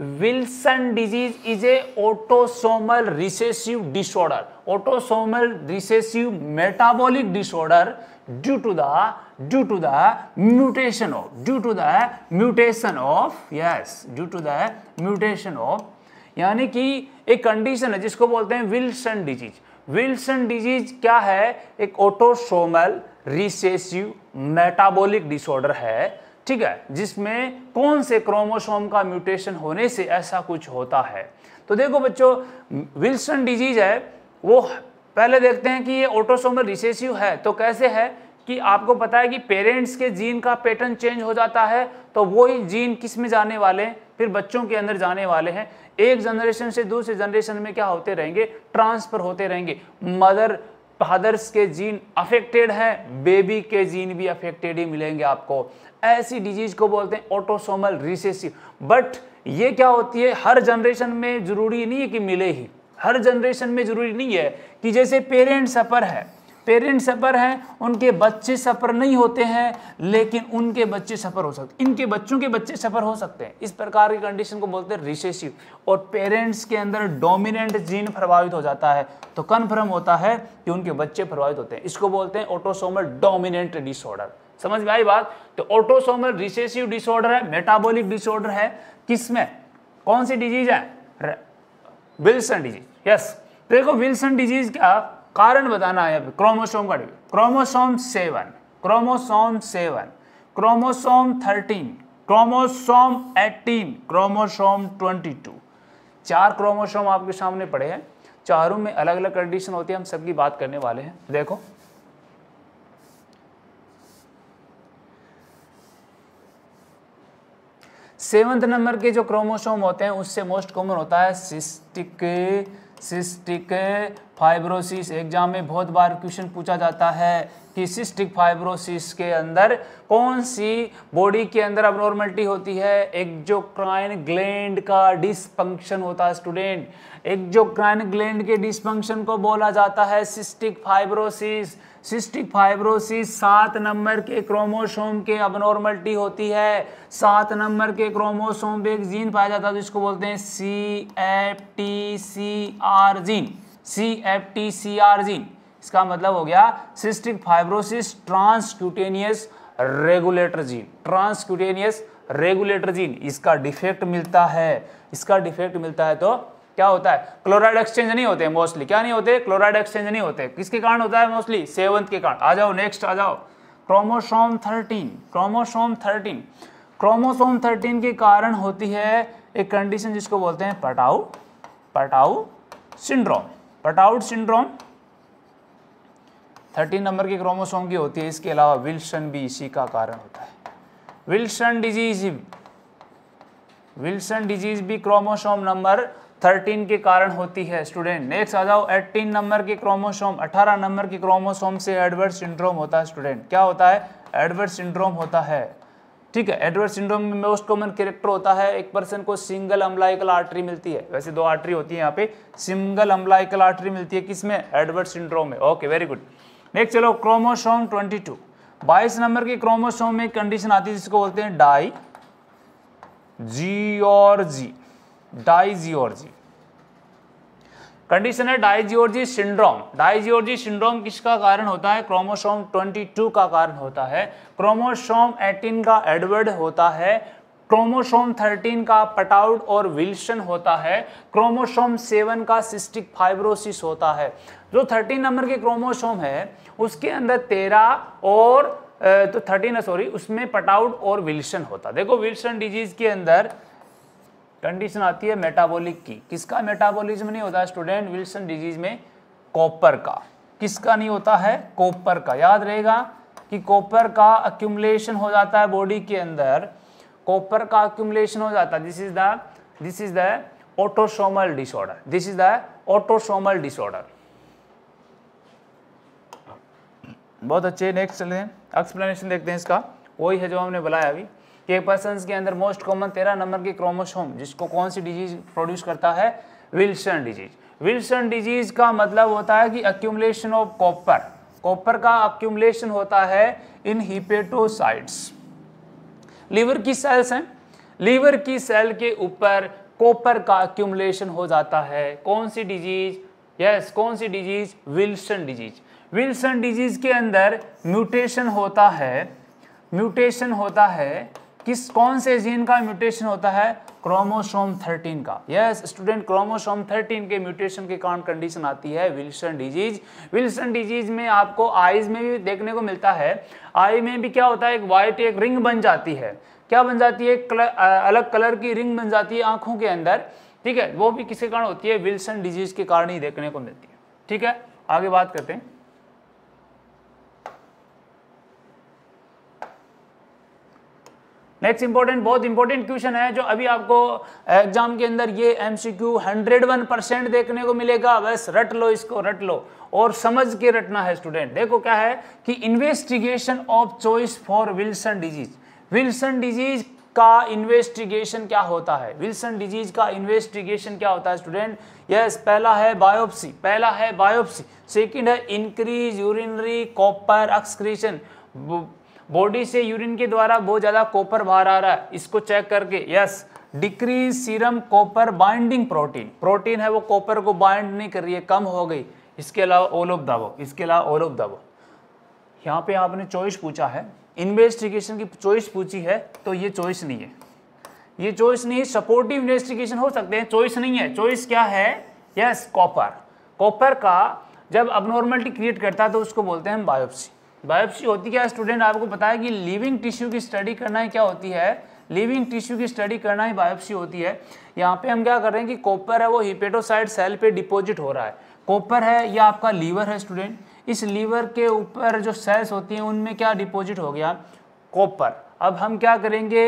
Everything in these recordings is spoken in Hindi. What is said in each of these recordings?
Wilson disease is a autosomal recessive disorder autosomal recessive metabolic disorder due to the due to the mutation of due to the mutation of yes due to the mutation of यानी कि एक कंडीशन है जिसको बोलते हैं विल्सन डिजीज विल्सन डिजीज क्या है एक ऑटोसोमल रिसेसिव मेटाबॉलिक डिसऑर्डर है ठीक है जिसमें कौन से क्रोमोसोम का म्यूटेशन होने से ऐसा कुछ होता है तो देखो बच्चों विल्सन डिजीज है वो पहले देखते हैं कि ये ऑटोसोमल रिसेसिव है तो कैसे है कि आपको पता है कि पेरेंट्स के जीन का पैटर्न चेंज हो जाता है तो वही जीन किस में जाने वाले हैं फिर बच्चों के अंदर जाने वाले हैं एक जनरेशन से दूसरे जनरेशन में क्या होते रहेंगे ट्रांसफर होते रहेंगे मदर फादर्स के जीन अफेक्टेड हैं बेबी के जीन भी अफेक्टेड ही मिलेंगे आपको ऐसी डिजीज को बोलते हैं ऑटोसोमल रिसेसिव बट ये क्या होती है हर जनरेशन में ज़रूरी नहीं है कि मिले ही हर जनरेशन में ज़रूरी नहीं है कि जैसे पेरेंट सफ़र है पेरेंट्स सफ़र हैं उनके बच्चे सफ़र नहीं होते हैं लेकिन उनके बच्चे सफ़र हो सकते इनके बच्चों के बच्चे सफ़र हो सकते हैं इस प्रकार की कंडीशन को बोलते हैं रिसेसिव और पेरेंट्स के अंदर डोमिनेंट जीन प्रभावित हो जाता है तो कन्फर्म होता है कि उनके बच्चे प्रभावित होते हैं इसको बोलते हैं ऑटोसोमल डोमिनेंट डिसऑर्डर समझ में आई बात तो ऑटोसोमल रिसेसिव डिसऑर्डर है मेटाबॉलिक डिसऑर्डर है किसमें कौन सी डिजीज है विल्सन डिजीज यस देखो विल्सन डिजीज का कारण बताना है क्रोमोसोम का chromosome seven chromosome seven chromosome thirteen chromosome eighteen chromosome twenty two चार क्रोमोसोम आपके सामने पड़े हैं चारों में अलग अलग कंडीशन होती है हम सबकी बात करने वाले हैं देखो सेवंथ नंबर के जो क्रोमोसोम होते हैं उससे मोस्ट कॉमन होता है सिस्टिक सिस्टिक फाइब्रोसिस एग्जाम में बहुत बार क्वेश्चन पूछा जाता है कि सिस्टिक फाइब्रोसिस के अंदर कौन सी बॉडी के अंदर अबनॉर्मलिटी होती है एक्जोक्राइन ग्लैंड का डिसफंक्शन होता है स्टूडेंट एक्जोक्राइन ग्लैंड के डिसफंक्शन को बोला जाता है सिस्टिक फाइब्रोसिस सिस्टिक फाइब्रोसिस सात नंबर के क्रोमोसोम के अबनॉर्मलिटी होती है सात नंबर के क्रोमोसोम पे एक जीन पाया जाता है जिसको बोलते हैं C F T C R gene C F T C R G इसका मतलब हो गया cystic fibrosis transcutaneous regulator gene transcutaneous regulator gene इसका डिफेक्ट मिलता है इसका डिफेक्ट मिलता है तो क्या होता है क्लोराइड एक्सचेंज नहीं होते मोस्टली क्या नहीं होते क्लोराइड एक्सचेंज नहीं होते किसके कारण होता है मोस्टली सेवंथ के कारण आ जाओ नेक्स्ट आ जाओ chromosome thirteen chromosome thirteen chromosome thirteen के कारण होती है एक कंडीशन जिसको बोलते हैं पटाऊ पटाऊ सिंड्रोम कटआउट सिंड्रोम थर्टीन नंबर के क्रोमोसोम की होती है इसके अलावा विल्सन भी इसी का कारण होता है विल्सन डिजीज विल्सन डिजीज भी क्रोमोसोम नंबर 13 के कारण होती है स्टूडेंट नेक्स्ट आ जाओ 18 नंबर के क्रोमोसोम 18 नंबर के क्रोमोसोम से एडवर्स सिंड्रोम होता है स्टूडेंट क्या होता है एडवर्स सिंड्रोम होता है ठीक है एडवर्ड सिंड्रोम में मोस्ट कॉमन कैरेक्टर होता है एक पर्सन को सिंगल अम्बलाइकल आर्टरी मिलती है वैसे दो आर्टरी होती है यहाँ पे सिंगल अम्लाइकल आर्टरी मिलती है किसमें एडवर्ड सिंड्रोम में ओके वेरी गुड नेक्स्ट चलो क्रोमोसोम 22 22 नंबर के क्रोमोसोम में कंडीशन आती है जिसको बोलते हैं डाई जी और जी डाई जी और जी कंडीशन है डाइजियोर्जी सिंड्रोम डाइजियोर्जी सिंड्रोम किसका कारण होता है क्रोमोसोम 22 का कारण होता है क्रोमोसोम 18 का एडवर्ड होता है क्रोमोसोम 13 का पटाउड और विल्सन होता है क्रोमोसोम 7 का सिस्टिक फाइब्रोसिस होता है जो 13 नंबर के क्रोमोसोम है उसके अंदर 13 और तो 13 सॉरी उसमें पटाउड और विल्सन होता है देखो विल्सन डिजीज के अंदर कंडीशन आती है मेटाबॉलिक की किसका मेटाबॉलिज्म नहीं होता स्टूडेंट विल्सन डिजीज में कॉपर का किसका नहीं होता है कॉपर का याद रहेगा कि कॉपर का अक्यूमलेशन हो जाता है बॉडी के अंदर कॉपर का अक्यूमलेशन हो जाता है this is the this is the autosomal disorder this is the autosomal disorder बहुत अच्छे नेक्स्ट चलते हैं एक्सप्लेनेशन देखते हैं इसका वही है जो हमने बुलाया अभी के पर्सन के अंदर मोस्ट कॉमन तेरह नंबर के क्रोमोसोम जिसको कौन सी डिजीज प्रोड्यूस करता है विल्सन डिजीज विल्सन डिजीज का मतलब होता है कि अक्यूमलेशन ऑफ कॉपर कॉपर का अक्यूमलेशन होता है इन हिपेटोसाइड्स लीवर की सेल्स हैं लीवर की सेल के ऊपर कॉपर का अक्यूमलेशन हो जाता है कौन सी डिजीज यस कौन सी disease Wilson disease Wilson disease के अंदर म्यूटेशन होता है म्यूटेशन होता है किस कौन से जीन का म्यूटेशन होता है क्रोमोसोम 13 का यस स्टूडेंट क्रोमोसोम 13 के म्यूटेशन के कारण कंडीशन आती है विल्सन डिजीज विल्सन डिजीज में आपको आईज में भी देखने को मिलता है आई में भी क्या होता है एक वाइट एक रिंग बन जाती है क्या बन जाती है कलर, अलग कलर की रिंग बन जाती है आंखों के अंदर ठीक है वो भी किसके कारण होती है विल्सन डिजीज के कारण ही देखने को मिलती है ठीक है आगे बात करते हैं नेक्स्ट इंपॉर्टेंट बहुत इंपॉर्टेंट क्वेश्चन है जो अभी आपको एग्जाम के अंदर ये एमसीक्यू 101 परसेंट देखने को मिलेगा बस रट लो इसको रट लो और समझ के रटना है स्टूडेंट देखो क्या है कि investigation of choice for Wilson disease Wilson disease का इन्वेस्टिगेशन क्या होता है विल्सन डिजीज का इन्वेस्टिगेशन क्या होता है स्टूडेंट यस yes, पहला है बायोप्सी पहला है बायोप्सी सेकेंड है increase urinary copper excretion body से यूरिन के द्वारा बहुत ज़्यादा कॉपर बाहर आ रहा है इसको चेक करके yes decrease serum copper binding protein protein है वो कॉपर को बाइंड नहीं कर रही है कम हो गई इसके अलावा ओलोप दबो इसके अलावा ओलोप दबो यहाँ पे आपने चॉइस पूछा है इन्वेस्टिगेशन की चॉइस पूछी है तो ये चॉइस नहीं है ये चॉइस नहीं है सपोर्टिव इन्वेस्टिगेशन हो सकते हैं चॉइस नहीं है चॉइस क्या है यस कॉपर कॉपर का जब अब नॉर्मलिटी क्रिएट करता है तो उसको बोलते हैं हम बायोप्सी बायोप्सी होती क्या है स्टूडेंट आपको पता है कि लिविंग टिश्यू की स्टडी करना ही क्या होती है लिविंग टिश्यू की स्टडी करना ही बायोप्सी होती है यहाँ पे हम क्या कर रहे हैं कि कॉपर है वो हिपेटोसाइड सेल पे डिपॉजिट हो रहा है कॉपर है या आपका लीवर है स्टूडेंट इस लीवर के ऊपर जो सेल्स होती हैं उनमें क्या डिपॉजिट हो गया कॉपर अब हम क्या करेंगे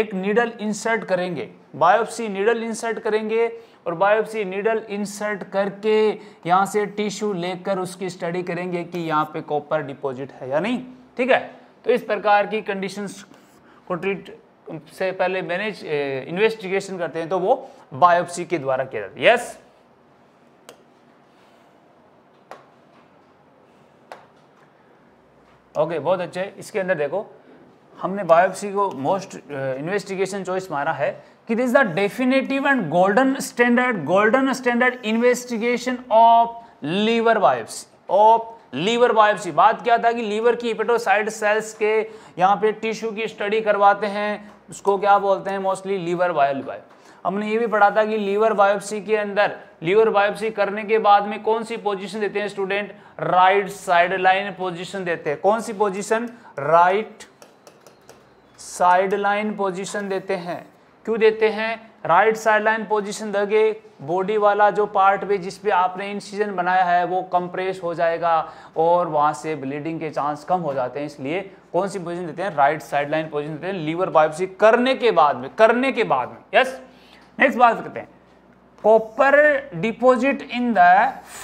एक नीडल इंसर्ट करेंगे बायोप्सी नीडल इंसर्ट करेंगे और बायोप्सी नीडल इंसर्ट करके यहाँ से टिश्यू लेकर उसकी स्टडी करेंगे कि यहाँ पे कॉपर डिपॉजिट है या नहीं ठीक है तो इस प्रकार की कंडीशंस को ट्रीट से पहले मैनेज इन्वेस्टिगेशन करते हैं तो वो बायोप्सी के द्वारा किया जाता है यस ओके बहुत अच्छे इसके अंदर देखो हमने बायोप्सी को मोस्ट इन्वेस्टिगेशन चॉइस मारा है कि this the definitive and golden standard golden standard investigation of liver vibes of liver biopsy बात क्या था कि लीवर की हिपेटोसाइड सेल्स के यहाँ पे टिश्यू की स्टडी करवाते हैं उसको क्या बोलते हैं मोस्टली लीवर वायल बायो हमने ये भी पढ़ा था कि लीवर बायोप्सी के अंदर लीवर बायोप्सी करने के बाद में कौन सी पोजीशन देते हैं student right side line position देते हैं कौन सी position right side line position देते हैं क्यों देते हैं राइट साइड लाइन पोजिशन दगे बॉडी वाला जो पार्ट पे जिस पे आपने इंसिजन बनाया है वो कंप्रेस हो जाएगा और वहाँ से ब्लीडिंग के चांस कम हो जाते हैं इसलिए कौन सी पोजिशन देते हैं राइट साइड लाइन पोजिशन देते हैं लीवर बायोपसी करने के बाद में करने के बाद में यस नेक्स्ट बात करते हैं copper deposit in the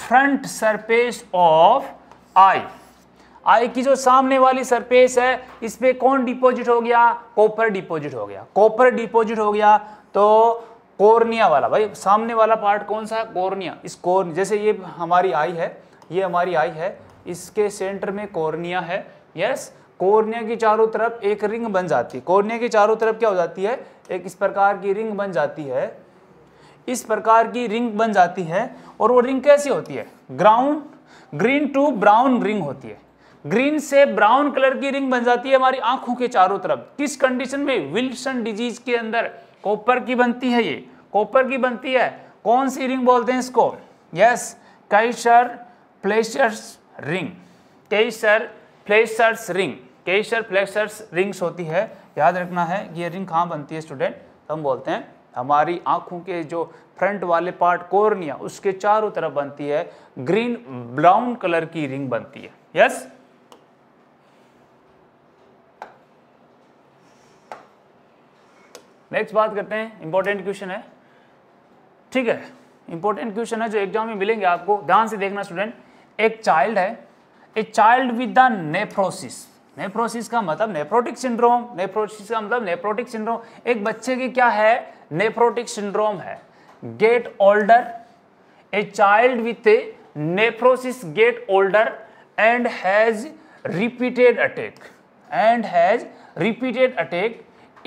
front surface of eye eye की जो सामने वाली सरफेस है इस पर कौन डिपॉजिट हो गया कॉपर डिपोजिट हो गया कॉपर डिपॉजिट हो गया तो कोर्निया वाला भाई सामने वाला पार्ट कौन सा है कोर्निया इस कोर्न जैसे ये हमारी आई है ये हमारी आई है इसके सेंटर में कोर्निया है यस कोर्निया की चारों तरफ एक रिंग बन जाती है कोर्निया की चारों तरफ क्या हो जाती है एक इस प्रकार की रिंग बन जाती है इस प्रकार की रिंग बन जाती है और वो रिंग कैसी होती है ground green to brown ring होती है ग्रीन से ब्राउन कलर की रिंग बन जाती है हमारी आंखों के चारों तरफ किस कंडीशन में विल्सन डिजीज के अंदर कॉपर की बनती है ये कॉपर की बनती है कौन सी रिंग बोलते हैं इसको yes Kayser Fleischers ring Kayser Fleischers ring Kayser Fleischers rings होती है याद रखना है ये रिंग कहाँ बनती है स्टूडेंट हम बोलते हैं हमारी आंखों के जो फ्रंट वाले पार्ट कोर्निया उसके चारों तरफ बनती है ग्रीन ब्राउन कलर की रिंग बनती है यस नेक्स्ट बात करते हैं इंपॉर्टेंट क्वेश्चन है ठीक है इंपॉर्टेंट क्वेश्चन है जो एग्जाम में मिलेंगे आपको ध्यान से देखना स्टूडेंट एक चाइल्ड है a child with the nephrosis nephrosis का मतलब नेफ्रोटिक सिंड्रोम नेफ्रोसिस का मतलब नेफ्रोटिक सिंड्रोम एक बच्चे की क्या है नेफ्रोटिक सिंड्रोम है get older a child with a nephrosis get older and has repeated attack and has repeated attack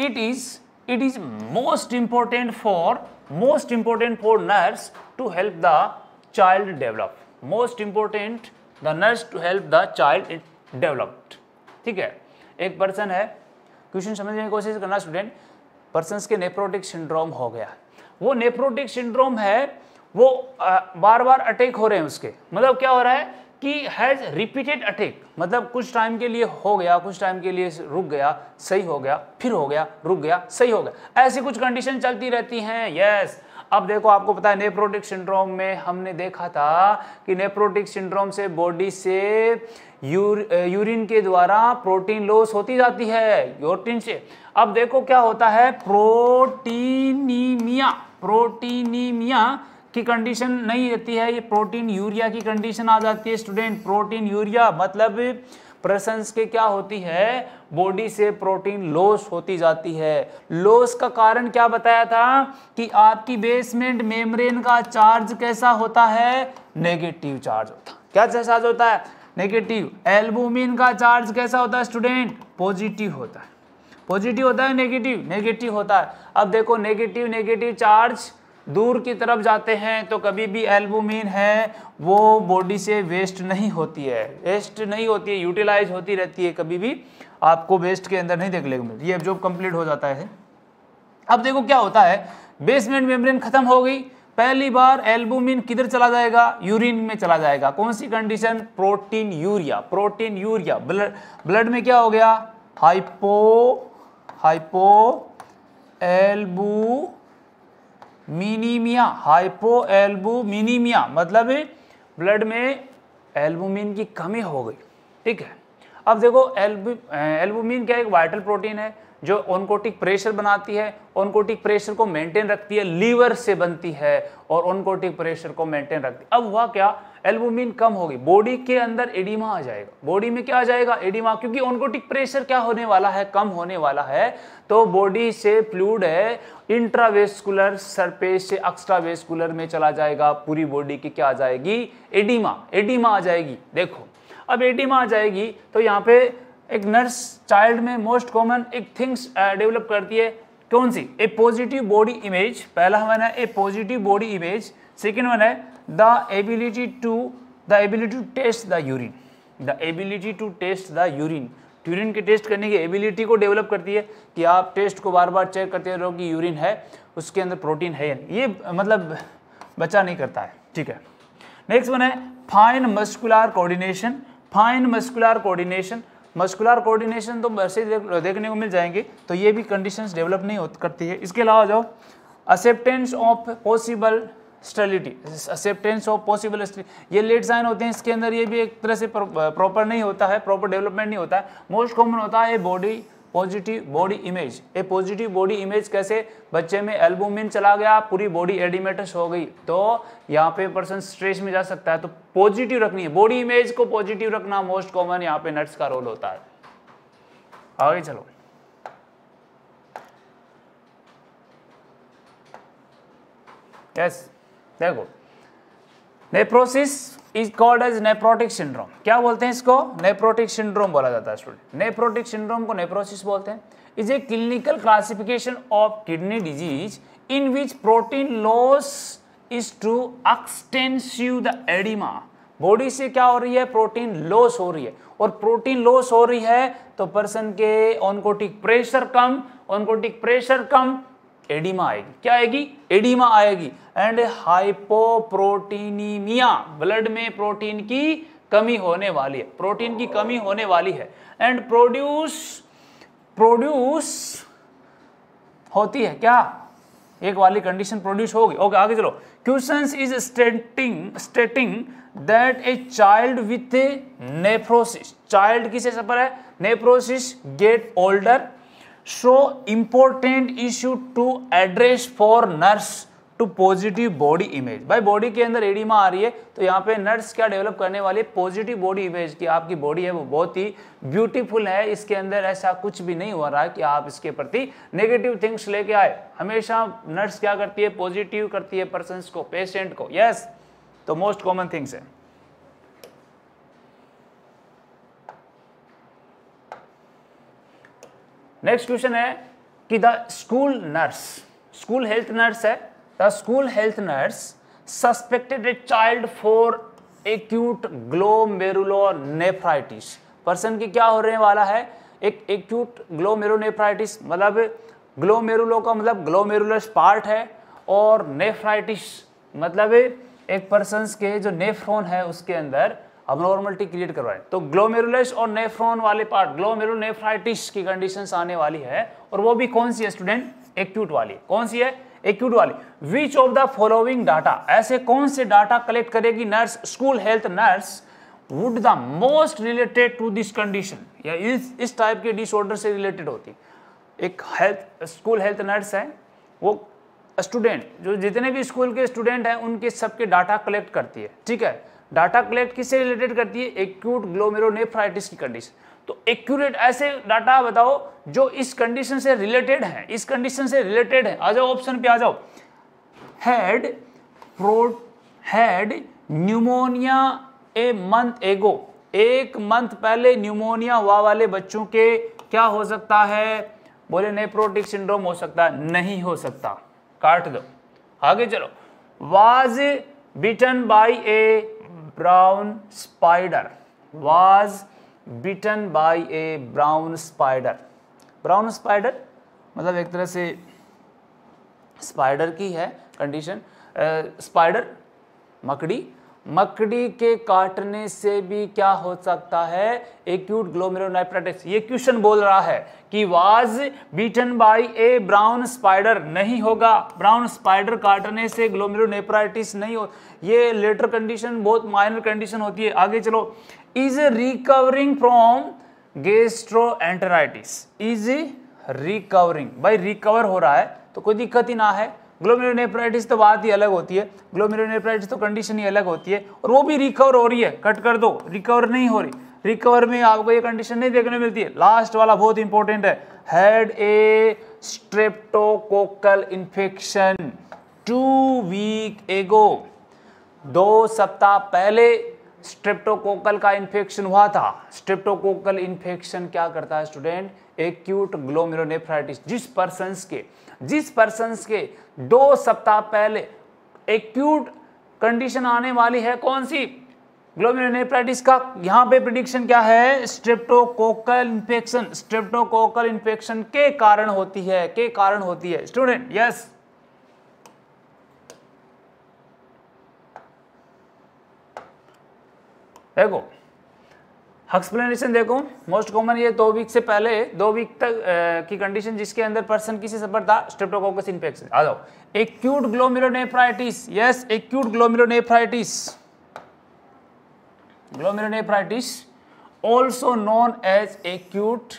it is it is most important for most important for nurse to help the child develop most important the nurse to help the child developed ठीक है एक पर्सन है क्वेश्चन समझने की कोशिश करना स्टूडेंट पर्सन के नेप्रोटिक सिंड्रोम हो गया वो नेप्रोटिक सिंड्रोम है वो आ, बार बार अटैक हो रहे हैं उसके मतलब क्या हो रहा है कि हैज़ रिपीटेड अटैक मतलब कुछ टाइम के लिए हो गया कुछ टाइम के लिए रुक गया सही हो गया फिर हो गया रुक गया सही हो गया ऐसी कुछ कंडीशन चलती रहती हैं यस अब देखो आपको पता है नेप्रोटिक सिंड्रोम में हमने देखा था कि नेप्रोटिक सिंड्रोम से बॉडी से यूर, यूरिन के द्वारा प्रोटीन लॉस होती जाती है योटिन से अब देखो क्या होता है प्रोटीनीमिया प्रोटीनीमिया की कंडीशन नहीं रहती है ये प्रोटीन यूरिया की कंडीशन आ जाती है स्टूडेंट प्रोटीन यूरिया मतलब प्रसंस के क्या होती है बॉडी से प्रोटीन लॉस होती जाती है लॉस का कारण क्या बताया था कि आपकी बेसमेंट मेम्ब्रेन का चार्ज कैसा होता है नेगेटिव चार्ज होता क्या चार्ज होता है नेगेटिव एल्बुमिन का चार्ज कैसा होता है स्टूडेंट पॉजिटिव होता है पॉजिटिव होता है नेगेटिव नेगेटिव होता है अब देखो नेगेटिव नेगेटिव चार्ज दूर की तरफ जाते हैं तो कभी भी एल्बुमिन है वो बॉडी से वेस्ट नहीं होती है वेस्ट नहीं होती है यूटिलाइज होती रहती है कभी भी आपको वेस्ट के अंदर नहीं देखने को मिलती ये जो कंप्लीट हो जाता है अब देखो क्या होता है बेसमेंट मेम्ब्रेन खत्म हो गई पहली बार एल्बुमिन किधर चला जाएगा यूरिन में चला जाएगा कौन सी condition proteinuria proteinuria blood blood में क्या हो गया हाइपो हाइपो एल्बू मिनीमिया एल्बुमिनीमिया मतलब ब्लड में एल्बुमिन की कमी हो गई ठीक है अब देखो एल्बु एल्बुमिन क्या एक वाइटल प्रोटीन है जो ओनकोटिक प्रेशर बनाती है ओनकोटिक प्रेशर को मेंटेन रखती है लीवर से बनती है और ओनकोटिक प्रेशर को मेंटेन रखती है अब हुआ क्या एल्बुमिन कम होगी बॉडी के अंदर एडिमा आ जाएगा बॉडी में क्या आ जाएगा एडिमा क्योंकि ऑनकोटिक प्रेशर क्या होने वाला है कम होने वाला है तो बॉडी से फ्लूड है इंट्रावेस्कुलर सरफेस से एक्स्ट्रावेस्कुलर में चला जाएगा पूरी बॉडी की क्या आ जाएगी एडिमा एडिमा आ जाएगी देखो अब एडिमा आ जाएगी तो यहाँ पे एक नर्स चाइल्ड में मोस्ट कॉमन एक थिंग्स डेवलप uh, करती है कौन सी ए पॉजिटिव बॉडी इमेज पहला वन है a positive body image second one है the ability to the ability to test the urine the ability to test the urine urine के टेस्ट करने की एबिलिटी को डेवलप करती है कि आप टेस्ट को बार बार चेक करते रहो कि यूरिन है उसके अंदर प्रोटीन है या नहीं ये मतलब बचा नहीं करता है ठीक है नेक्स्ट वन है fine muscular coordination fine muscular coordination muscular coordination तो वैसे देखने को मिल जाएंगे तो ये भी कंडीशंस डेवलप नहीं हो करती है इसके अलावा जो acceptance of possible sterility acceptance of possible ये लेट साइन होते हैं इसके अंदर ये भी एक तरह से प्रॉपर नहीं होता है प्रॉपर डेवलपमेंट नहीं होता है मोस्ट कॉमन होता है a body positive body image a positive body image कैसे बच्चे में एल्बुमिन चला गया पूरी बॉडी एडिमेटस हो गई तो यहाँ पे पर्सन स्ट्रेस में जा सकता है तो पॉजिटिव रखनी है बॉडी इमेज को पॉजिटिव रखना मोस्ट कॉमन यहाँ पे नट्स का रोल होता है आगे चलो यस yes. देखो nephrosis is called as nephrotic syndrome क्या बोलते हैं इसको नेप्रोटिक सिंड्रोम बोला जाता है स्टूडेंट नेप्रोटिक सिंड्रोम को नेप्रोसिस बोलते हैं is a clinical classification of kidney disease in which protein loss is too extensive the oedema body से क्या हो रही है प्रोटीन लॉस हो रही है और प्रोटीन लॉस हो रही है तो पर्सन के ऑनकोटिक प्रेशर कम ऑनकोटिक प्रेशर कम एडिमा आएगी क्या आएगी एडिमा आएगी एंड हाइपोप्रोटीनिमिया ब्लड में प्रोटीन की कमी होने वाली है प्रोटीन की कमी होने वाली है एंड प्रोड्यूस प्रोड्यूस होती है क्या एक वाली कंडीशन प्रोड्यूस होगी ओके आगे चलो question is stating stating that a child with nephrosis child किसे सफर है nephrosis get older so important issue to address for nurse to positive body image भाई बॉडी के अंदर एडिमा आ रही है तो यहाँ पे नर्स क्या डेवलप करने वाली पॉजिटिव बॉडी इमेज की आपकी बॉडी है वो बहुत ही ब्यूटीफुल है इसके अंदर ऐसा कुछ भी नहीं हो रहा है कि आप इसके प्रति नेगेटिव थिंग्स लेके आए हमेशा नर्स क्या करती है पॉजिटिव करती है पर्सन को पेशेंट को यस yes, तो मोस्ट कॉमन थिंग्स है नेक्स्ट क्वेश्चन है कि the school nurse school health nurse है the school health nurse suspected a child for acute glomerulonephritis person की क्या हो रहे वाला है एक एक्यूट ग्लोमेरुलोनेफ्राइटिस मतलब ग्लोमेरुलो का मतलब ग्लोमेरुलस पार्ट है और नेफ्राइटिस मतलब एक पर्सन के जो नेफ्रोन है उसके अंदर अबनॉर्मलिटी क्रिएट करवाए तो ग्लोमेरुलस और नेफ्रॉन वाले पार्ट ग्लोमेरुलनेफ्राइटिस की कंडीशन आने वाली है और वो भी कौन सी है स्टूडेंट एक्यूट वाली कौन सी है एक्यूट वाली which of the following data ऐसे कौन से डाटा कलेक्ट करेगी nurse school health nurse would the most related to this condition या इस इस टाइप के डिसऑर्डर से रिलेटेड होती एक हेल्थ स्कूल हेल्थ नर्स है वो स्टूडेंट जो जितने भी स्कूल के स्टूडेंट हैं उनके सबके डाटा कलेक्ट करती है ठीक है डाटा कलेक्ट किससे रिलेटेड करती है एक्यूट ग्लोमेरोनेफ्राइटिस की कंडीशन तो एक्यूरेट ऐसे डाटा बताओ जो इस कंडीशन से रिलेटेड है इस कंडीशन से रिलेटेड है आ जाओ ऑप्शन पे आ जाओ had pro had pneumonia a month ago एक मंथ पहले न्यूमोनिया हुआ वाले बच्चों के क्या हो सकता है बोले नेप्रोटिक सिंड्रोम हो सकता नहीं हो सकता काट दो आगे चलो was bitten by a brown spider was bitten by a brown spider brown spider मतलब एक तरह से स्पाइडर की है uh, spider मकड़ी मकड़ी के काटने से भी क्या हो सकता है एक्यूट ग्लोमेरोनाइफ्राइटिस ये क्वेश्चन बोल रहा है कि was bitten by a brown spider नहीं होगा ब्राउन स्पाइडर काटने से ग्लोमेरोनेफ्राइटिस नहीं हो ये लेटर कंडीशन बहुत माइनर कंडीशन होती है आगे चलो is recovering from gastroenteritis is recovering भाई रिकवर हो रहा है तो कोई दिक्कत ही ना है ग्लोमेरोनेफ्राइटिस तो बात ही अलग होती है ग्लोमेरोनेफ्राइटिस तो कंडीशन ही अलग होती है और वो भी रिकवर हो रही है कट कर दो रिकवर नहीं हो रही रिकवर में आपको ये कंडीशन नहीं देखने मिलती है लास्ट वाला बहुत इंपॉर्टेंट है had a streptococcal infection two week ago दो सप्ताह पहले स्ट्रेप्टोकोकल का इन्फेक्शन हुआ था स्ट्रेप्टोकोकल इन्फेक्शन क्या करता है स्टूडेंट एक्यूट ग्लोमेरोनेफ्राइटिस जिस पर्सन के जिस पर्सन के दो सप्ताह पहले एक्यूट कंडीशन आने वाली है कौन सी ग्लोमेरुलोनेफ्राइटिस का यहाँ पे प्रिडिक्शन क्या है स्ट्रेप्टोकोकल इन्फेक्शन स्ट्रेप्टोकोकल इन्फेक्शन के कारण होती है के कारण होती है स्टूडेंट यस yes. देखो एक्सप्लेनेशन देखो मोस्ट कॉमन ये दो वीक से पहले दो वीक तक ए, की कंडीशन जिसके अंदर पर्सन किसी से था स्ट्रेप्टोकोकस इन्फेक्शन आ जाओ acute glomerulonephritis yes acute glomerulonephritis glomerulonephritis also known as acute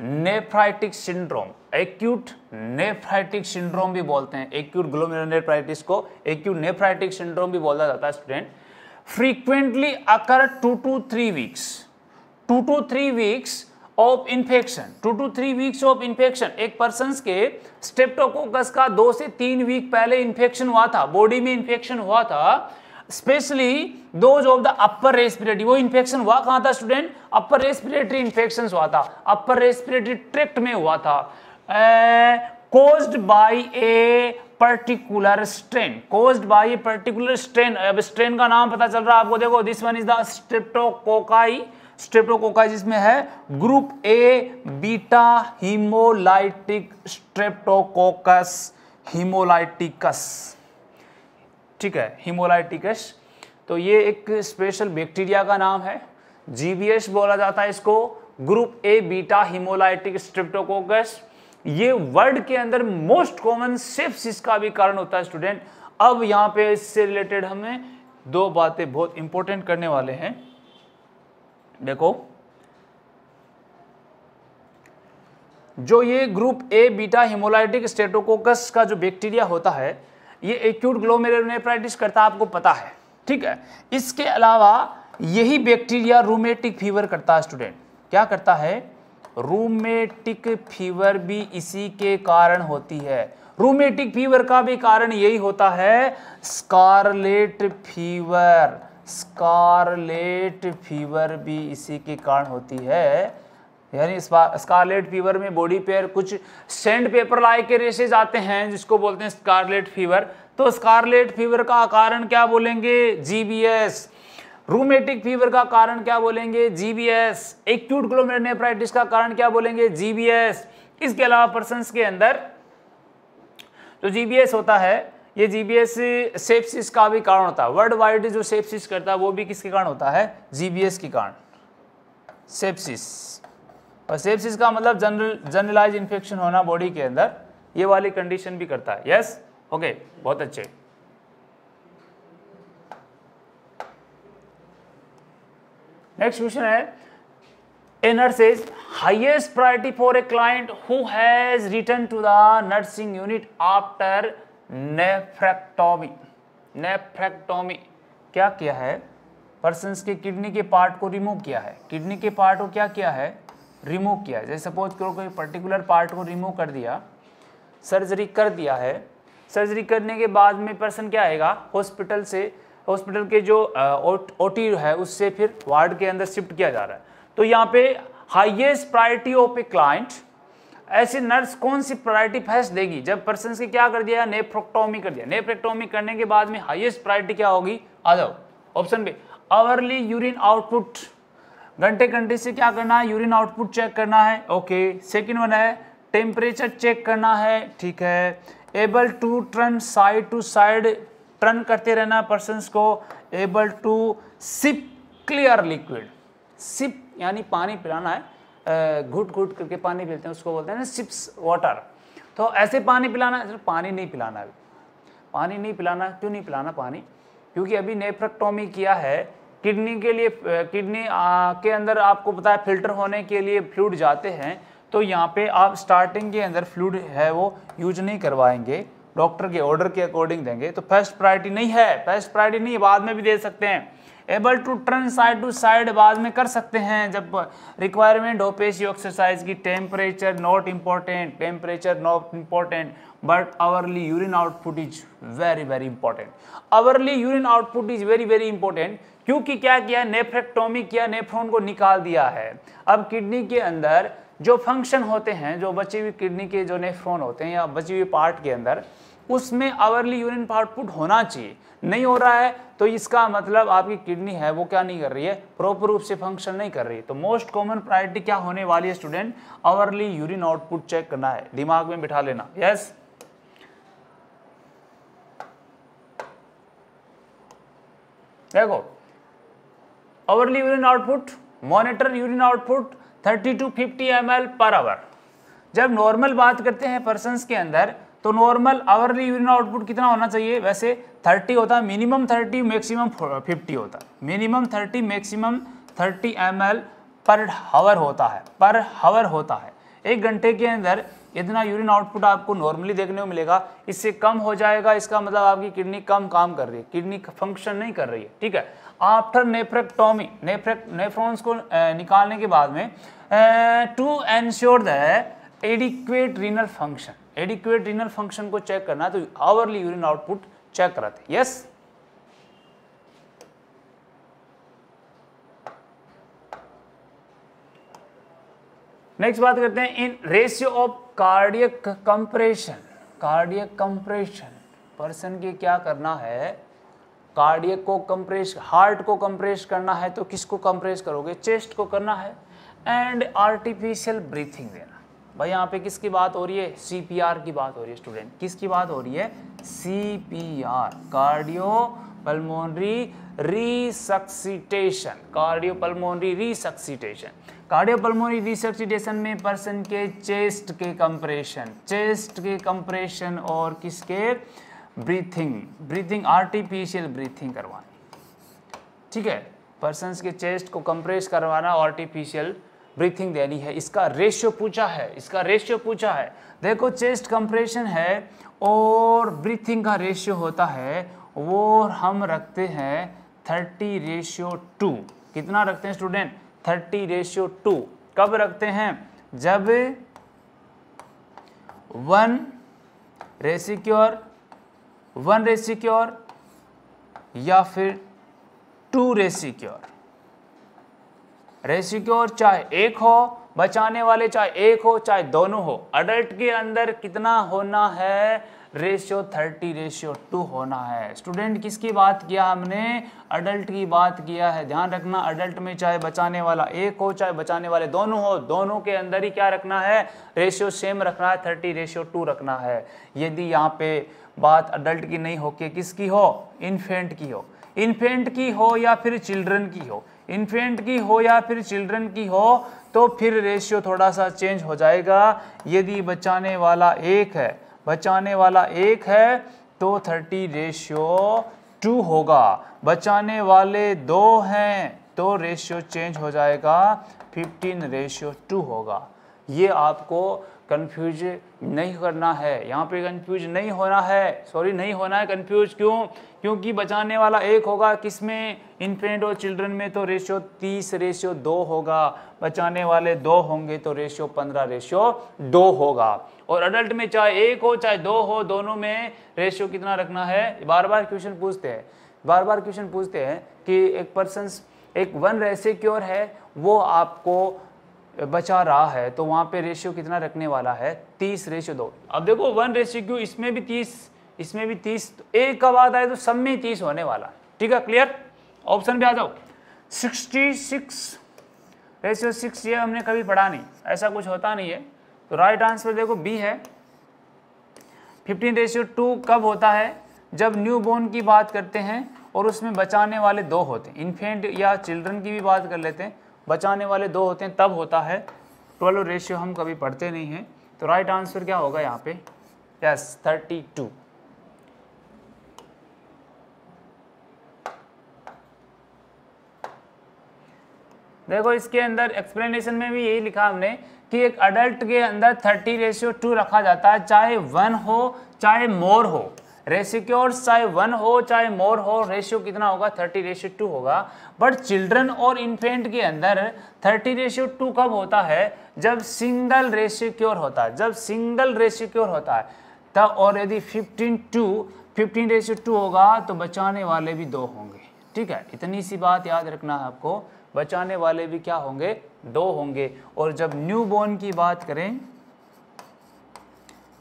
nephritic syndrome acute nephritic syndrome भी बोलते हैं एक्यूट ग्लोमेरोनेफ्राइटिस को एक्यूट नेफ्राइटिक सिंड्रोम भी बोला जाता है student frequently occur 2 to 3 weeks two to three weeks of infection two to three weeks of infection एक पर्सन के स्टेप्टोकोकस का दो से तीन वीक पहले इन्फेक्शन हुआ था बॉडी में इन्फेक्शन हुआ था especially those of the upper respiratory वो इन्फेक्शन हुआ कहाँ था स्टूडेंट अपर रेस्पिरेटरी इन्फेक्शन हुआ था अपर रेस्पिरेटरी ट्रेक्ट में हुआ था caused by a particular strain caused by a particular strain अब स्ट्रेन का नाम पता चल रहा है आपको देखो this one is the streptococci स्ट्रेप्टोकोकाइसिस में है group A beta haemolytic streptococcus hemolyticus ठीक है हीमोलाइटिकस तो ये एक स्पेशल बैक्टीरिया का नाम है जीबीएस बोला जाता है इसको group A beta haemolytic streptococcus ये वर्ल्ड के अंदर मोस्ट कॉमन सेप्स इसका भी कारण होता है स्टूडेंट अब यहां पे इससे रिलेटेड हमें दो बातें बहुत इंपॉर्टेंट करने वाले हैं देखो जो ये group A beta haemolytic streptococcus का जो बैक्टीरिया होता है ये एक्यूट ग्लोमेरोनेफ्राइटिस करता है आपको पता है ठीक है इसके अलावा यही बैक्टीरिया रूमेटिक फीवर करता है स्टूडेंट क्या करता है रूमेटिक फीवर भी इसी के कारण होती है रूमेटिक फीवर का भी कारण यही होता है स्कारलेट फीवर स्कारलेट फीवर भी इसी के कारण होती है यानी स्कारलेट फीवर में बॉडी पेयर कुछ सेंड पेपर लाए के रेसेज आते हैं जिसको बोलते हैं स्कारलेट फीवर तो स्कारलेट फीवर का कारण क्या बोलेंगे जीबीएस रूमेटिक फीवर का कारण क्या बोलेंगे जीबीएस एक्यूट ग्लोमेर का कारण क्या बोलेंगे जीबीएस इसके अलावा पर्सन के अंदर जो जीबीएस होता है ये जीबीएस सेप्सिस का भी कारण होता है वर्ल्ड वाइड जो सेप्सिस करता है वो भी किसके कारण होता है जीबीएस के कारण सेप्सिस और सेप्सिस का मतलब जनरल जनरलाइज इन्फेक्शन होना बॉडी के अंदर ये वाली कंडीशन भी करता है यस ओके बहुत अच्छे नेक्स्ट क्वेश्चन है a nurse is highest priority for a client who has return to the nursing unit after nephrectomy nephrectomy क्या किया है पर्सन के किडनी के पार्ट को रिमूव किया है किडनी के पार्ट को क्या किया है रिमूव किया है जैसे सपोज करो कोई पर्टिकुलर पार्ट को रिमूव कर दिया सर्जरी कर दिया है सर्जरी करने के बाद में पर्सन क्या आएगा हॉस्पिटल से हॉस्पिटल के जो ओ टी है उससे फिर वार्ड के अंदर शिफ्ट किया जा रहा है तो यहाँ पे highest priority of a client ऐसी नर्स कौन सी प्रायोरिटी फर्स्ट देगी जब पर्सन की क्या कर दिया नेप्रोक्टोमी कर दिया नेफ्रेक्टोमी करने के बाद में हाइएस्ट प्रायोरिटी क्या होगी आ जाओ option B hourly urine output घंटे घंटे से क्या करना है यूरिन आउटपुट चेक करना है ओके सेकेंड वन है टेम्परेचर चेक करना है ठीक है able to turn side to side turn करते रहना पर्सन को able to sip clear liquid sip यानी पानी पिलाना है घुट घुट करके पानी पीते हैं उसको बोलते हैं ना सिप्स वाटर तो ऐसे पानी पिलाना सिर्फ पानी नहीं पिलाना अभी पानी नहीं पिलाना क्यों नहीं पिलाना पानी क्योंकि अभी नेफ्रेक्टोमी किया है किडनी के लिए किडनी के अंदर आपको पता है फिल्टर होने के लिए फ्लूड जाते हैं तो यहाँ पे आप स्टार्टिंग के अंदर फ्लूड है वो यूज नहीं करवाएंगे डॉक्टर के ऑर्डर के अकॉर्डिंग देंगे तो फर्स्ट प्रायोरिटी नहीं है फर्स्ट प्रायोरिटी नहीं बाद में भी दे सकते हैं able to turn side to side बाद में कर सकते हैं जब रिक्वायरमेंट हो पेशी एक्सरसाइज की temperature not important temperature not important but hourly urine output is very very important hourly urine output is very very important क्योंकि क्या किया नेफ्रेक्टोमी किया नेफ्रोन को निकाल दिया है अब किडनी के अंदर जो फंक्शन होते हैं जो बची हुई किडनी के जो नेफ्रोन होते हैं या बची हुई पार्ट के अंदर उसमें आवरली यूरिन आउटपुट होना चाहिए नहीं हो रहा है तो इसका मतलब आपकी किडनी है वो क्या नहीं कर रही है प्रॉपर रूप से फंक्शन नहीं कर रही है तो मोस्ट कॉमन प्रायोरिटी क्या होने वाली है student hourly urine output check करना है दिमाग में बिठा लेना यस yes? देखो hourly urine output monitor urine output 30 to 50 M per hour जब नॉर्मल बात करते हैं पर्सन के अंदर तो नॉर्मल आवरली यूरिन आउटपुट कितना होना चाहिए वैसे 30 होता मिनिमम 30 मैक्सिमम 50 होता मिनिमम 30 मैक्सिमम 30 एम पर हावर होता है पर हावर होता है एक घंटे के अंदर इतना यूरिन आउटपुट आपको नॉर्मली देखने को मिलेगा इससे कम हो जाएगा इसका मतलब आपकी किडनी कम काम कर रही है किडनी फंक्शन नहीं कर रही है ठीक है आफ्टर नेफ्रेक्टोमी नेफ्रेक नेफ्रॉन्स को निकालने के बाद में to ensure the adequate renal function adequate renal function को चेक करना है तो आवरली यूरिन आउटपुट चेक कराते यस नेक्स्ट बात करते हैं in ratio of cardiac compression cardiac compression person के क्या करना है कार्डियक को कंप्रेस हार्ट को कंप्रेस करना है तो किसको कंप्रेस करोगे चेस्ट को करना है एंड आर्टिफिशियल ब्रीथिंग देना भाई यहाँ पे किसकी बात हो रही है सी की बात हो रही है स्टूडेंट किसकी बात हो रही है C P R cardiopulmonary resuscitation cardiopulmonary resuscitation cardiopulmonary resuscitation में पर्सन के चेस्ट के कंप्रेशन चेस्ट के कंप्रेशन और किसके ब्रीथिंग ब्रीथिंग आर्टिफिशियल ब्रीथिंग करवानी ठीक है पर्सन के चेस्ट को कंप्रेस करवाना आर्टिफिशियल ब्रीथिंग देनी है इसका रेशियो पूछा है इसका रेशियो पूछा है देखो चेस्ट कंप्रेशन है और ब्रीथिंग का रेशियो होता है वो हम रखते हैं थर्टी रेशियो टू कितना रखते हैं स्टूडेंट थर्टी रेशियो टू कब रखते हैं जब वन रेसिक्योर वन रेसिक्योर या फिर टू रेसिक्योर रेसिक्योर चाहे एक हो बचाने वाले चाहे एक हो चाहे दोनों हो अडल्ट के अंदर कितना होना है रेशियो थर्टी रेशियो टू होना है स्टूडेंट किसकी बात किया हमने अडल्ट की बात किया है ध्यान रखना अडल्ट में चाहे बचाने वाला एक हो चाहे बचाने वाले दोनों हो दोनों के अंदर ही क्या रखना है रेशियो सेम रखना है थर्टी रेशियो टू रखना है यदि यहाँ पे बात अडल्ट की नहीं हो के किसकी हो इन्फेंट की हो इन्फेंट की हो या फिर चिल्ड्रन की हो इन्फेंट की हो या फिर चिल्ड्रन की हो तो फिर रेशियो थोड़ा सा चेंज हो जाएगा यदि बचाने वाला एक है बचाने वाला एक है तो थर्टी रेशियो टू होगा बचाने वाले दो हैं तो रेशियो चेंज हो जाएगा फिफ्टीन रेशियो टू होगा ये आपको कन्फ्यूज नहीं करना है यहाँ पे कंफ्यूज नहीं होना है सॉरी नहीं होना है कंफ्यूज क्यों क्योंकि बचाने वाला एक होगा किस में इन्फेंट और चिल्ड्रन में तो रेशियो तीस रेशियो दो होगा बचाने वाले दो होंगे तो रेशियो पंद्रह रेशियो दो होगा और अडल्ट में चाहे एक हो चाहे दो हो दोनों में रेशियो कितना रखना है बार बार क्वेश्चन पूछते हैं बार बार क्वेश्चन पूछते हैं कि एक पर्सन एक वन रेसिक्योर है वो आपको बचा रहा है तो वहाँ पे रेशियो कितना रखने वाला है तीस रेशियो दो अब देखो वन रेशियो क्यू इसमें भी तीस इसमें भी तीस तो एक का बाद आए तो सब में तीस होने वाला है ठीक है क्लियर ऑप्शन भी आ जाओ सिक्सटी सिक्स रेशियो सिक्स ये हमने कभी पढ़ा नहीं ऐसा कुछ होता नहीं है तो राइट आंसर देखो बी है फिफ्टीन रेशियो टू कब होता है जब न्यू बोर्न की बात करते हैं और उसमें बचाने वाले दो होते हैं इन्फेंट या चिल्ड्रन की भी बात कर लेते हैं बचाने वाले दो होते हैं तब होता है ट्वेल्व रेशियो हम कभी पढ़ते नहीं हैं तो राइट आंसर क्या होगा यहाँ पे यस थर्टी टू देखो इसके अंदर एक्सप्लेनेशन में भी यही लिखा हमने कि एक अडल्ट के अंदर थर्टी रेशियो टू रखा जाता है चाहे वन हो चाहे मोर हो रेसिक्योर चाहे वन हो चाहे मोर हो रेशियो कितना होगा थर्टी रेशियो टू होगा बट चिल्ड्रन और इन्फेंट के अंदर थर्टी रेशियो टू कब होता है जब सिंगल रेसिक्योर होता है जब सिंगल रेसिक्योर होता है तब तो और यदि fifteen two fifteen ratio two होगा तो बचाने वाले भी दो होंगे ठीक है इतनी सी बात याद रखना है आपको बचाने वाले भी क्या होंगे दो होंगे और जब न्यू बॉर्न की बात करें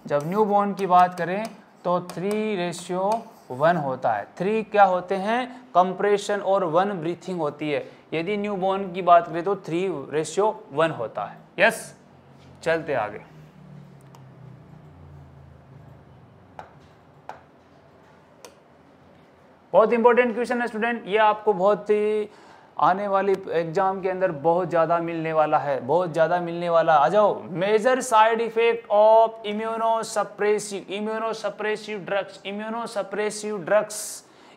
जब न्यू बॉर्न की बात करें तो थ्री रेशियो वन होता है थ्री क्या होते हैं कंप्रेशन और वन ब्रीथिंग होती है यदि न्यूबॉर्न की बात करें तो थ्री रेशियो वन होता है यस चलते आगे बहुत इंपॉर्टेंट क्वेश्चन है स्टूडेंट ये आपको बहुत ही आने वाली एग्ज़ाम के अंदर बहुत ज़्यादा मिलने वाला है बहुत ज़्यादा मिलने वाला आ जाओ major side effect of immunosuppressive immunosuppressive drugs immunosuppressive drugs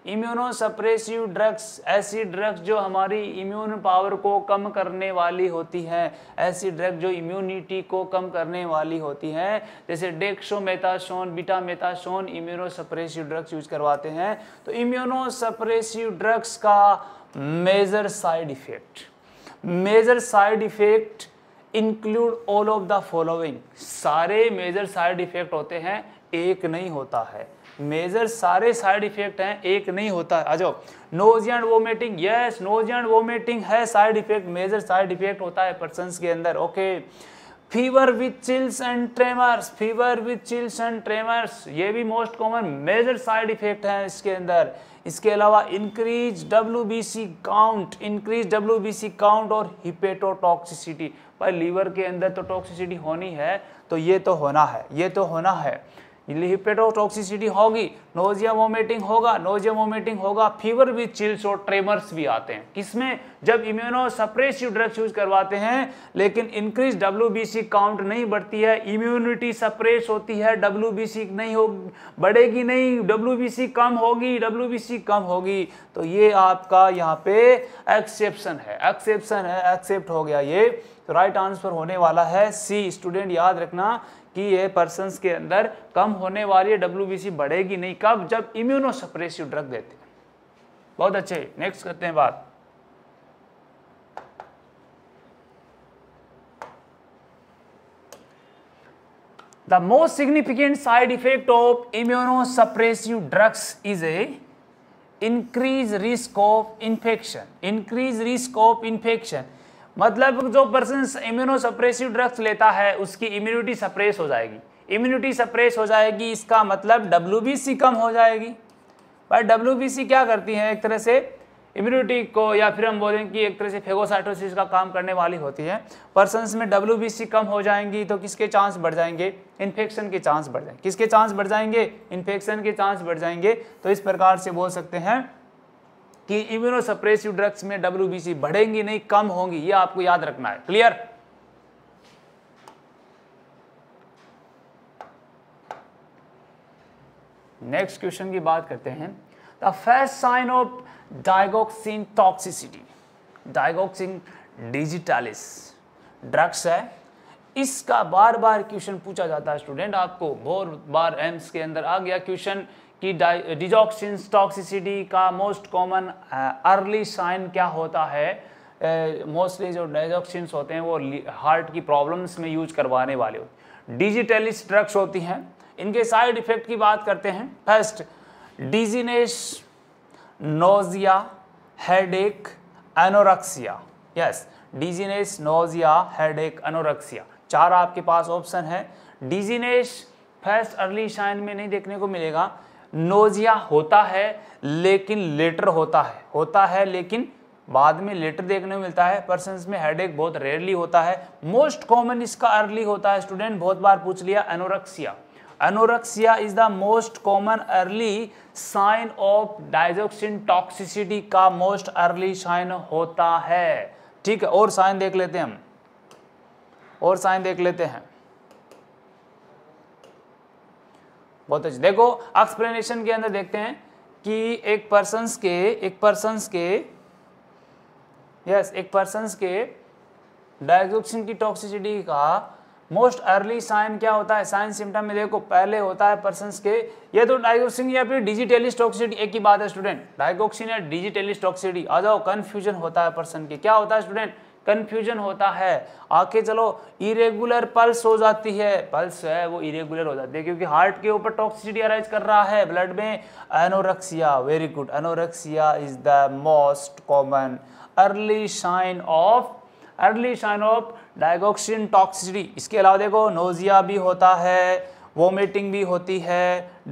immunosuppressive drugs ऐसी ड्रग्स जो हमारी इम्यून पावर को कम करने वाली होती हैं ऐसी ड्रग जो इम्यूनिटी को कम करने वाली होती हैं जैसे dexamethasone betamethasone immunosuppressive drugs use करवाते हैं तो इम्यूनोसप्रेसिव ड्रग्स का major side effect major side effect include all of the following सारे मेजर साइड इफेक्ट होते हैं एक नहीं होता है मेजर सारे साइड इफेक्ट हैं एक नहीं होता आ जाओ nausea and vomiting yes nausea and vomiting है side effect major side effect होता है पर्सन के अंदर okay fever with chills and tremors fever with chills and tremors ये भी most common major side effect हैं इसके अंदर इसके अलावा increase W B C count increase W B C count और हिपेटोटॉक्सिसिटी भाई लीवर के अंदर तो टॉक्सिसिटी होनी है तो ये तो होना है ये तो होना है हिपेटोटॉक्सिसिटी होगी नोजिया वोमिटिंग होगा नोजिया वोमिटिंग होगा फीवर भी चिल्स और ट्रेमर्स भी आते हैं किसमें जब इम्यूनो सप्रेसिव ड्रग्स यूज करवाते हैं लेकिन इंक्रीज डब्ल्यू काउंट नहीं बढ़ती है इम्यूनिटी सप्रेस होती है डब्ल्यू नहीं हो बढ़ेगी नहीं डब्ल्यू कम होगी डब्ल्यू कम होगी तो ये आपका यहाँ पे एक्सेप्शन है एक्सेप्शन है एक्सेप्ट हो गया ये तो राइट आंसर होने वाला है सी स्टूडेंट याद रखना कि ये पर्सन के अंदर कम होने वाली है डब्ल्यू बढ़ेगी नहीं कब जब इम्यूनो सप्रेसिव ड्रग देते बहुत अच्छे नेक्स्ट करते हैं बात the most significant side effect of immunosuppressive drugs is a increase risk of infection increase risk of infection मतलब जो पर्सन इम्यूनो सप्रेसिव ड्रग्स लेता है उसकी इम्यूनिटी सप्रेस हो जाएगी इम्यूनिटी सप्रेस हो जाएगी इसका मतलब डब्ल्यू कम हो जाएगी पर डब्ल्यू क्या करती है एक तरह से इम्यूनिटी को या फिर हम बोलें कि एक तरह से फेगोसाइटोसिस का काम करने वाली होती है पर्सनस में डब्ल्यू कम हो जाएंगी तो किसके चांस बढ़ जाएंगे इन्फेक्शन के चांस बढ़ जाएंगे किसके चांस बढ़ जाएंगे इन्फेक्शन के चांस बढ़ जाएंगे तो इस प्रकार से बोल सकते हैं कि इम्यूनोसप्रेसिव ड्रग्स में डब्ल्यू बढ़ेंगी नहीं कम होंगी ये आपको याद रखना है क्लियर नेक्स्ट क्वेश्चन की बात करते हैं the first sign of digoxin toxicity digoxin digitalis drugs है इसका बार बार क्वेश्चन पूछा जाता है स्टूडेंट आपको बहुत बार एम्स के अंदर आ गया क्वेश्चन कि डिजॉक्सिन टॉक्सिसिटी का मोस्ट कॉमन अर्ली साइन क्या होता है मोस्टली uh, जो डाइजॉक्सिन्स होते हैं वो हार्ट की प्रॉब्लम्स में यूज करवाने वाले होते हैं डिजिटलिस ड्रग्स होती हैं इनके साइड इफेक्ट की बात करते हैं first dizziness nausea headache anorexia yes dizziness nausea headache anorexia चार आपके पास ऑप्शन है डिजीनेस फर्स्ट अर्ली शाइन में नहीं देखने को मिलेगा नोजिया होता है लेकिन लेटर होता है होता है लेकिन बाद में लेटर देखने को मिलता है पर्सन में हेडेक बहुत रेयरली होता है मोस्ट कॉमन इसका अर्ली होता है स्टूडेंट बहुत बार पूछ लिया anorexia anorexia is the most common early sign of digoxin toxicity का मोस्ट अर्ली साइन होता है ठीक है और साइन देख लेते हैं हम और साइन देख लेते हैं बहुत अच्छा देखो एक्सप्लेनेशन के अंदर देखते हैं कि एक पर्सन के एक पर्सन के यस एक पर्सन के डाइक्सोक्सिन की टॉक्सिसिटी का मोस्ट अर्ली साइन क्या होता है साइन सिम्टम में देखो पहले होता है पर्सन के ये तो डायगोक्सिन या फिर डिजिटेलिस टॉक्सिटी एक ही बात है स्टूडेंट डायगोक्सिन या डिजिटेलिस टॉक्सिटी आ जाओ कन्फ्यूजन होता है पर्सन के क्या होता है स्टूडेंट कंफ्यूजन होता है आके चलो इरेगुलर पल्स हो जाती है पल्स है वो इरेगुलर हो जाती है क्योंकि हार्ट के ऊपर टॉक्सिसिटी अराइज कर रहा है ब्लड में anorexia very good anorexia is the most common early sign of early sign of digoxin toxicity इसके अलावा देखो नोजिया भी होता है वोमिटिंग भी होती है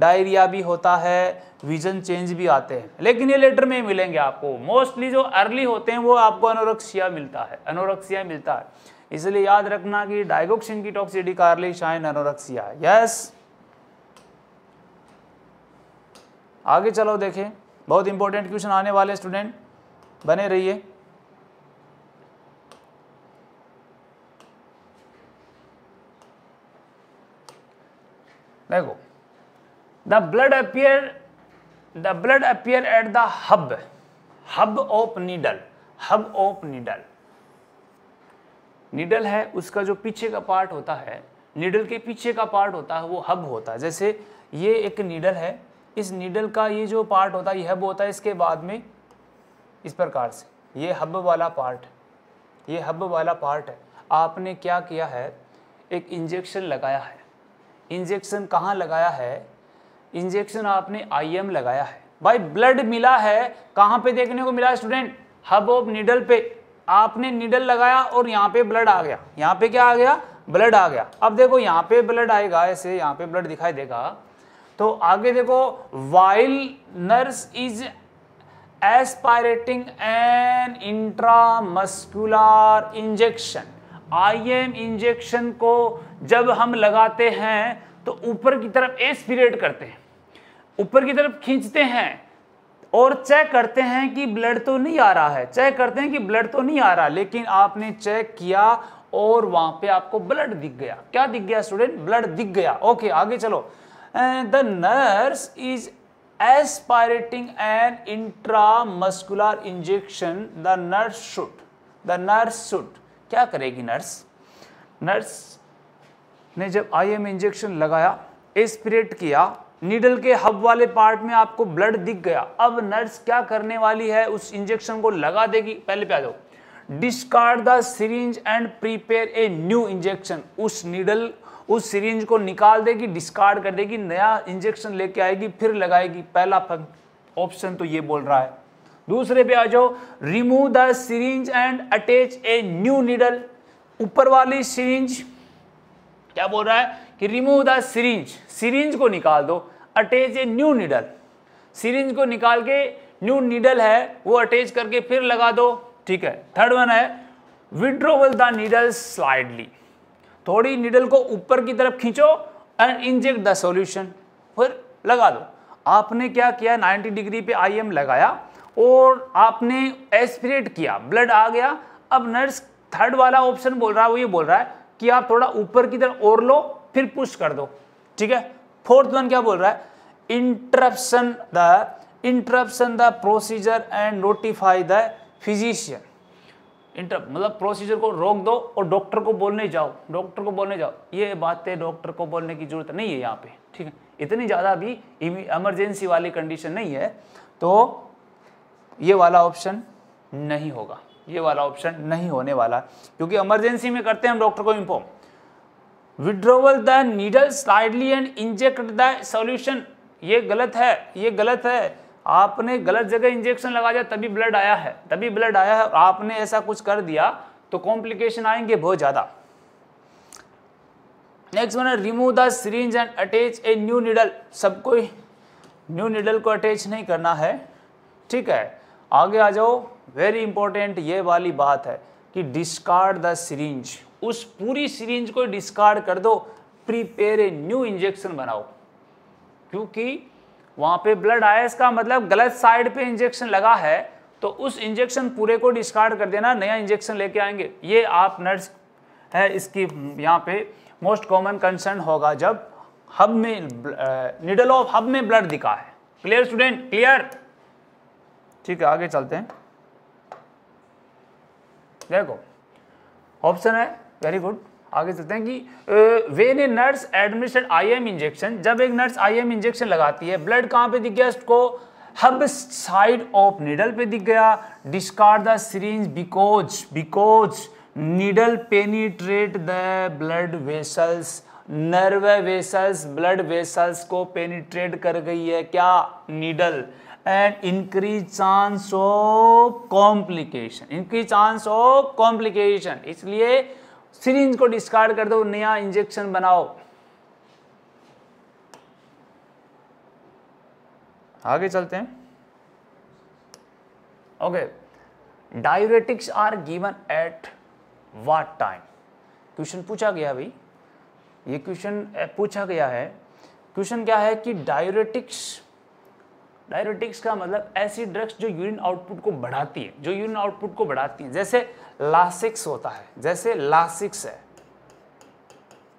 डायरिया भी होता है विजन चेंज भी आते हैं लेकिन ये लेटर में मिलेंगे आपको मोस्टली जो अर्ली होते हैं वो आपको अनोरक्सिया मिलता है अनोरक्सिया मिलता है इसलिए याद रखना कि डाइगोक्सिन की टॉक्सिडी कार्ली शाइन अनोरक्सिया यस आगे चलो देखें बहुत इंपॉर्टेंट क्वेश्चन आने वाले स्टूडेंट बने रहिए देखो the blood appear the blood appear at the hub hub of needle hub of needle needle है उसका जो पीछे का पार्ट होता है नीडल के पीछे का पार्ट होता है वो हब होता है जैसे ये एक नीडल है इस नीडल का ये जो पार्ट होता है ये हब होता है इसके बाद में इस प्रकार से ये हब वाला पार्ट ये हब वाला पार्ट है आपने क्या किया है एक इंजेक्शन लगाया है इंजेक्शन कहाँ लगाया है इंजेक्शन आपने आईएम लगाया है भाई ब्लड मिला है कहाँ पे देखने को मिला स्टूडेंट हब ऑफ निडल पे आपने निडल लगाया और यहाँ पे ब्लड आ गया यहाँ पे क्या आ गया ब्लड आ गया अब देखो यहाँ पे ब्लड आएगा ऐसे यहाँ पे ब्लड दिखाई देगा तो आगे देखो while nurse is aspirating an intramuscular injection IM injection को जब हम लगाते हैं तो ऊपर की तरफ एस्पिरेट करते हैं ऊपर की तरफ खींचते हैं और चेक करते हैं कि ब्लड तो नहीं आ रहा है चेक करते हैं कि ब्लड तो नहीं आ रहा लेकिन आपने चेक किया और वहां पे आपको ब्लड दिख गया क्या दिख गया स्टूडेंट ब्लड दिख गया ओके आगे चलो the nurse is aspirating an intramuscular injection the nurse should the nurse should क्या करेगी नर्स नर्स ने जब आईएम इंजेक्शन लगाया एस्पिरेट किया नीडल के हब वाले पार्ट में आपको ब्लड दिख गया अब नर्स क्या करने वाली है उस इंजेक्शन को लगा देगी पहले पे आ जाओ discard the syringe and prepare a new injection उस नीडल उस सिरिंज को निकाल देगी डिस्कार्ड कर देगी नया इंजेक्शन लेके आएगी फिर लगाएगी पहला ऑप्शन तो ये बोल रहा है दूसरे पे आ जाओ remove the syringe and attach a new needle ऊपर वाली सीरेंज क्या बोल रहा है कि रिमूव द सीरिंज सीरिंज को निकाल दो attach a new needle syringe को निकाल के न्यू नीडल है वो अटैच करके फिर लगा दो ठीक है थर्ड वन है विड्रोवल द नीडल स्लाइडली थोड़ी नीडल को ऊपर की तरफ खींचो एंड इंजेक्ट द सॉल्यूशन फिर लगा दो आपने क्या किया 90 डिग्री पे आईएम लगाया और आपने एस्पिरेट किया ब्लड आ गया अब नर्स थर्ड वाला ऑप्शन बोल रहा है वो ये बोल रहा है कि आप थोड़ा ऊपर की तरफ और लो फिर पुश कर दो ठीक है फोर्थ वन क्या बोल रहा है interruption the interruption the procedure and notify the physician inter मतलब प्रोसीजर को रोक दो और डॉक्टर को बोलने जाओ डॉक्टर को बोलने जाओ ये बातें डॉक्टर को बोलने की जरूरत नहीं है यहाँ पे ठीक है इतनी ज़्यादा भी इमरजेंसी वाली कंडीशन नहीं है तो ये वाला ऑप्शन नहीं होगा ये वाला ऑप्शन नहीं होने वाला क्योंकि इमरजेंसी में करते हैं हम डॉक्टर को inform withdraw the needle slightly and inject the solution ये गलत है ये गलत है आपने गलत जगह इंजेक्शन लगा दिया तभी ब्लड आया है तभी ब्लड आया है और आपने ऐसा कुछ कर दिया तो कॉम्प्लिकेशन आएंगे बहुत ज़्यादा next one remove the syringe and attach a new needle सबको न्यू निडल को अटैच नहीं करना है ठीक है आगे आ जाओ वेरी इंपॉर्टेंट ये वाली बात है कि डिस्कार्ड द सीरिंज उस पूरी सीरेंज को डिस्कार्ड कर दो प्रिपेयर ए न्यू इंजेक्शन बनाओ क्योंकि वहां पे ब्लड आया इसका मतलब गलत साइड पे इंजेक्शन लगा है तो उस इंजेक्शन पूरे को डिस्कार्ड कर देना नया इंजेक्शन लेके आएंगे ये आप नर्स है इसकी यहाँ पे मोस्ट कॉमन कंसर्न होगा जब हब में निडल ऑफ हब में ब्लड दिखा है क्लियर स्टूडेंट क्लियर ठीक है आगे चलते हैं देखो ऑप्शन है वेरी गुड आगे चलते हैं कि when a nurse administrate IM injection जब एक नर्स आईएम इंजेक्शन लगाती है ब्लड कहां पे दिख गया उसको हब साइड ऑफ नीडल पे दिख गया discard the syringe because because needle penetrate the blood vessels nerve vessels blood vessels को पेनिट्रेट कर गई है क्या needle and increase chance of complication increase chance of complication इसलिए सीरिंज को डिस्कार्ड कर दो नया इंजेक्शन बनाओ आगे चलते हैं okay diuretics are given at what time question पूछा गया भाई ये क्वेश्चन पूछा गया है क्वेश्चन क्या है कि डायरेटिक्स डायरेटिक्स का मतलब ऐसी ड्रग्स जो यूरिन आउटपुट को बढ़ाती है जो यूरिन आउटपुट को बढ़ाती है जैसे लासिक्स होता है जैसे लासिक्स है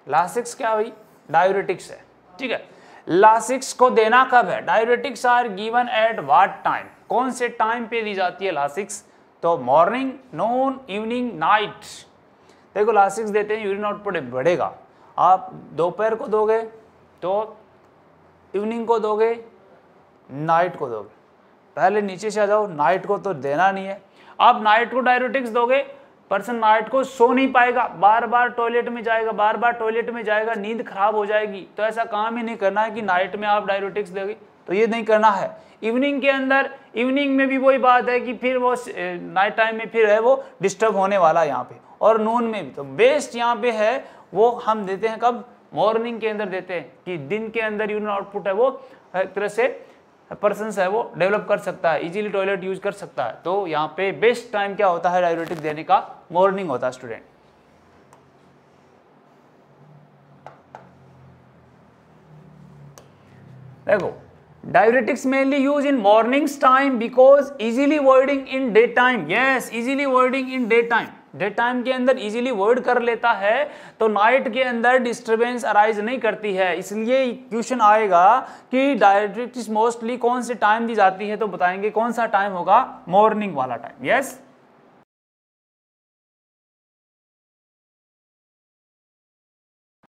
लासिक्स क्या हुई डायोरेटिक्स है ठीक है लासिक्स को देना कब है diuretics are given at what time कौन से टाइम पे दी जाती है लासिक्स तो मॉर्निंग नोन इवनिंग नाइट देखो लासिक्स देते हैं यूरिन आउटपुट बढ़ेगा आप दोपहर को दोगे तो इवनिंग को दोगे नाइट को दोगे पहले नीचे से आ जाओ नाइट को तो देना नहीं है आप नाइट को डायरेटिक्स दोगे पर्सन नाइट को सो नहीं पाएगा बार बार टॉयलेट में जाएगा बार बार टॉयलेट में जाएगा नींद खराब हो जाएगी तो ऐसा काम ही नहीं करना है कि नाइट में आप डायरेटिक्स दोगे तो ये नहीं करना है इवनिंग के अंदर इवनिंग में भी वही बात है कि फिर वो नाइट टाइम में फिर है वो डिस्टर्ब होने वाला है यहाँ पे और नून में भी तो बेस्ट यहाँ पे है वो हम देते हैं कब मॉर्निंग के अंदर देते हैं कि दिन के अंदर यूनिट आउटपुट है वो एक तरह से पर्सन है वो डेवलप कर सकता है इजीली टॉयलेट यूज कर सकता है तो यहाँ पे बेस्ट टाइम क्या होता है डायबिटिक देने का मॉर्निंग होता है स्टूडेंट देखो diabetics mainly use in mornings time because easily voiding in day time yes easily voiding in day time day time के अंदर इजीली वर्ड कर लेता है तो नाइट के अंदर डिस्टरबेंस अराइज नहीं करती है इसलिए क्वेश्चन आएगा कि डायरेक्ट मोस्टली कौन से टाइम दी जाती है तो बताएंगे कौन सा टाइम होगा मॉर्निंग वाला टाइम यस yes?